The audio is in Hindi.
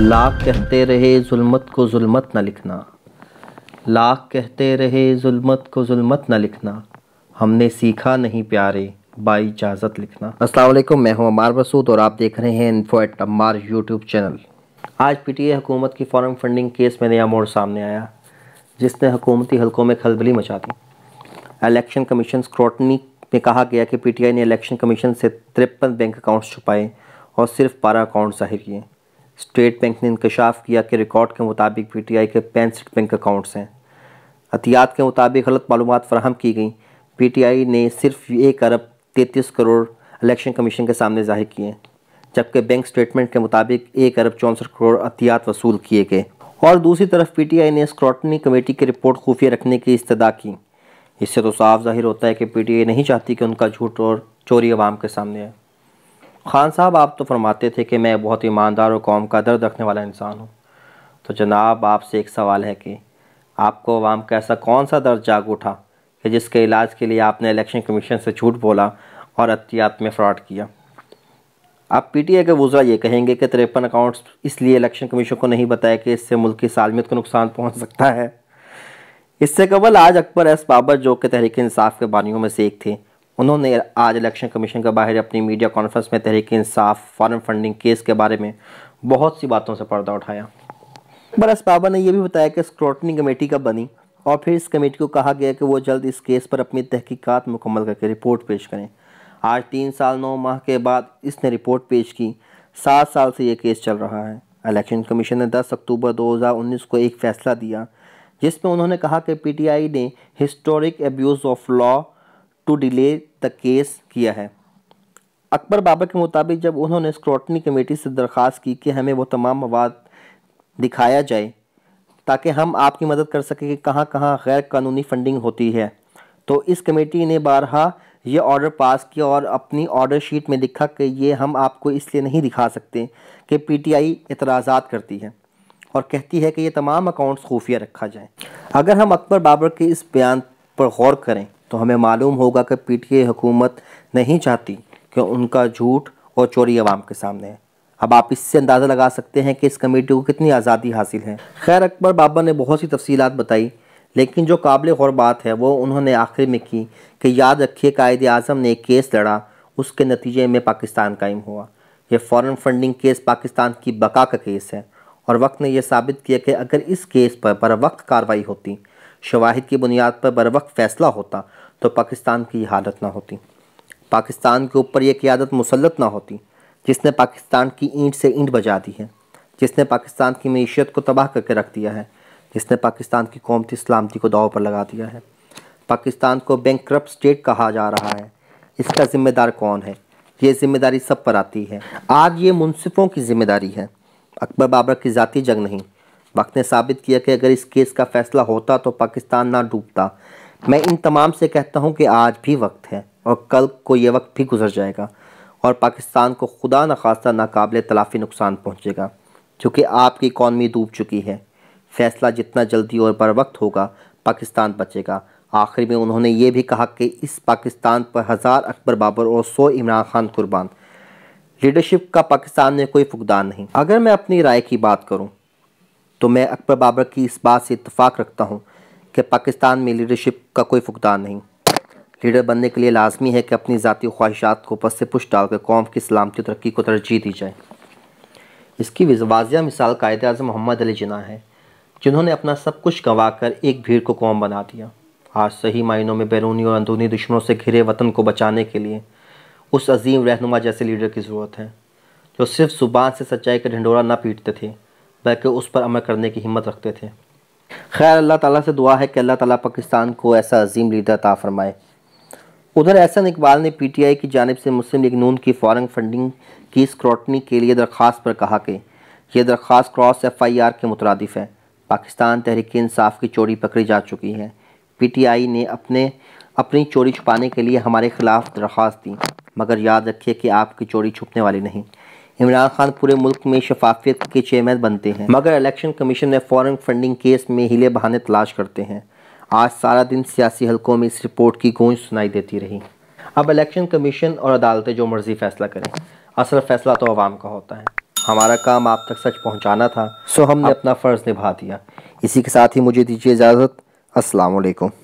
लाख कहते रहे जुल्मत को जुल्मत न लिखना लाख कहते रहे जुल्मत को जुल्मत न लिखना हमने सीखा नहीं प्यारे बाई इजाज़त लिखना अस्सलाम वालेकुम मैं हूं अमार मसूद और आप देख रहे हैं info at Amar YouTube channel आज पीटीए हुकूमत की फॉरेन फंडिंग केस में नया मोड़ सामने आया जिसने हुकूमती हलकों में खलबली मचा दी इलेक्शन कमीशन स्क्रोटनी में कहा गया कि पीटीआई ने इलेक्शन कमीशन से तिरपन बैंक अकाउंट्स छुपाए और सिर्फ बारह अकाउंट जाहिर किए स्टेट बैंक ने इंकशाफ किया कि रिकॉर्ड के मुताबिक पी टी आई के पैंसठ बैंक अकाउंट्स हैं अतियात के मुताबिक गलत मालूम फराहम की गई पी टी आई ने सिर्फ एक अरब तैंतीस करोड़ इलेक्शन कमीशन के सामने जाहिर किए जबकि बैंक स्टेटमेंट के मुताबिक एक अरब चौंसठ करोड़ अतियात वसूल किए गए और दूसरी तरफ पी टी आई ने स्क्रॉटनी कमेटी की रिपोर्ट खुफिया रखने की इस्तः की इससे तो साफ जाहिर होता है कि पी टी आई नहीं चाहती कि उनका झूठ और चोरी आवाम के सामने आए खान साहब आप तो फरमाते थे कि मैं बहुत ईमानदार और कौम का दर्द रखने वाला इंसान हूँ तो जनाब आपसे एक सवाल है कि आपको आवाम का ऐसा कौन सा दर्द जाग उठा कि जिसके इलाज के लिए आपने इलेक्शन कमीशन से झूठ बोला और अतियात में फ्रॉड किया आप आई के वजरा ये कहेंगे कि तिरपन अकाउंट्स इसलिए इलेक्शन कमीशन को नहीं बताया कि इससे मुल्क की सालमियत को नुकसान पहुँच सकता है इससे कबल आज अकबर एस बाबर जो कि तहरीक इंसाफ के बानियों में से एक थे उन्होंने आज इलेक्शन कमीशन के बाहर अपनी मीडिया कॉन्फ्रेंस में तहरीक इंसाफ फॉरन फंडिंग केस के बारे में बहुत सी बातों से पर्दा उठाया बरस बाबा ने यह भी बताया कि स्क्रोटनी कमेटी का बनी और फिर इस कमेटी को कहा गया कि वो जल्द इस केस पर अपनी तहकीकात मुकम्मल करके रिपोर्ट पेश करें आज तीन साल नौ माह के बाद इसने रिपोर्ट पेश की सात साल से यह केस चल रहा है इलेक्शन कमीशन ने 10 अक्टूबर 2019 को एक फ़ैसला दिया जिसमें उन्होंने कहा कि पीटीआई ने historic abuse of law to delay the case किया है अकबर बाबा के मुताबिक जब उन्होंने स्क्रोटनी कमेटी से दरख्वास्त की कि हमें वो तमाम मवाद दिखाया जाए ताकि हम आपकी मदद कर सकें कि कहाँ कहाँ गैर कानूनी फंडिंग होती है तो इस कमेटी ने बारहा ये ऑर्डर पास किया और अपनी ऑर्डर शीट में लिखा कि ये हम आपको इसलिए नहीं दिखा सकते कि पीटीआई इतराजात करती है और कहती है कि ये तमाम अकाउंट्स खुफिया रखा जाए अगर हम अकबर बाबर के इस बयान पर गौर करें तो हमें मालूम होगा कि पी टी हुकूमत नहीं चाहती कि उनका झूठ और चोरी आवाम के सामने है अब आप इससे अंदाज़ा लगा सकते हैं कि इस कमेटी को कितनी आज़ादी हासिल है खैर अकबर बाबा ने बहुत सी तफसी बताई लेकिन जो काबिल गौर बात है वो उन्होंने आखिर में की कि याद रखिए कायद अजम ने एक केस लड़ा उसके नतीजे में पाकिस्तान कायम हुआ यह फॉरेन फंडिंग केस पाकिस्तान की बका का केस है और वक्त ने यह साबित किया कि अगर इस केस पर बर वक्त कार्रवाई होती शवाहिद की बुनियाद पर बर वक्त फ़ैसला होता तो पाकिस्तान की हालत ना होती पाकिस्तान के ऊपर यह क्यादत मुसलत ना होती जिसने पाकिस्तान की ईंट से ईंट बजा दी है जिसने पाकिस्तान की मीशत को तबाह करके रख दिया है जिसने पाकिस्तान की कौमती सलामती को दाव पर लगा दिया है पाकिस्तान को बैंक स्टेट कहा जा रहा है इसका ज़िम्मेदार कौन है ये जिम्मेदारी सब पर आती है आज ये मुनसिफ़ों की ज़िम्मेदारी है अकबर बाबर की ज़ाती जंग नहीं वक्त ने साबित किया कि अगर इस केस का फैसला होता तो पाकिस्तान ना डूबता मैं इन तमाम से कहता हूँ कि आज भी वक्त है और कल को यह वक्त भी गुजर जाएगा और पाकिस्तान को खुदा न नाकबले नाकबिल तलाफी नुकसान पहुँचेगा क्योंकि आपकी इकॉनमी डूब चुकी है फैसला जितना जल्दी और बर वक्त होगा पाकिस्तान बचेगा आखिर में उन्होंने ये भी कहा कि इस पाकिस्तान पर हज़ार अकबर बाबर और सौ इमरान खान कुर्बान लीडरशिप का पाकिस्तान में कोई फुकदान नहीं अगर मैं अपनी राय की बात करूं तो मैं अकबर बाबर की इस बात से इतफ़ाक़ रखता हूँ कि पाकिस्तान में लीडरशिप का कोई फुकदान नहीं लीडर बनने के लिए लाजमी है कि अपनी ज़ाती ख्वाहिशात को पस से पुश डालकर कौम की सलामती तरक्की को तरजीह दी जाए इसकी वाजिया मिसाल कायद अजम मोहम्मद अली जना है जिन्होंने अपना सब कुछ गंवा कर एक भीड़ को कौम बना दिया आज सही मायनों में बैरूनी और अंदरूनी दुश्मनों से घिरे वतन को बचाने के लिए उस अजीम रहनुमा जैसे लीडर की ज़रूरत है जो सिर्फ सुबह से सच्चाई का ढंडोरा ना पीटते थे बल्कि उस पर अमल करने की हिम्मत रखते थे खैर अल्लाह ताला से दुआ है कि अल्लाह ताला पाकिस्तान को ऐसा अजीम लीडर ता फरमाए उधर एहसन इकबाल ने पी टी आई की जानब से मुस्लिम लीग नून की फॉरन फंडिंग की स्क्रॉटनी के लिए दरख्वास्त पर कहा कि यह दरख्वास्त क्रॉस एफ आई आर के मुतरदफ़ है पाकिस्तान तहरीक इंसाफ की चोरी पकड़ी जा चुकी है पी टी आई ने अपने अपनी चोरी छुपाने के लिए हमारे खिलाफ दरख्वास्त दी मगर याद रखिए कि आपकी चोरी छुपने वाली नहीं इमरान खान पूरे मुल्क में शफाफियत के चेयरमैन बनते हैं मगर इलेक्शन कमीशन ने फॉरेन फंडिंग केस में हिले बहाने तलाश करते हैं आज सारा दिन सियासी हलकों में इस रिपोर्ट की गूंज सुनाई देती रही अब इलेक्शन कमीशन और अदालतें जो मर्जी फैसला करें असल फैसला तो आवाम का होता है हमारा काम आप तक सच पहुँचाना था सो हमने अपना फ़र्ज़ निभा दिया इसी के साथ ही मुझे दीजिए इजाज़त असलकुम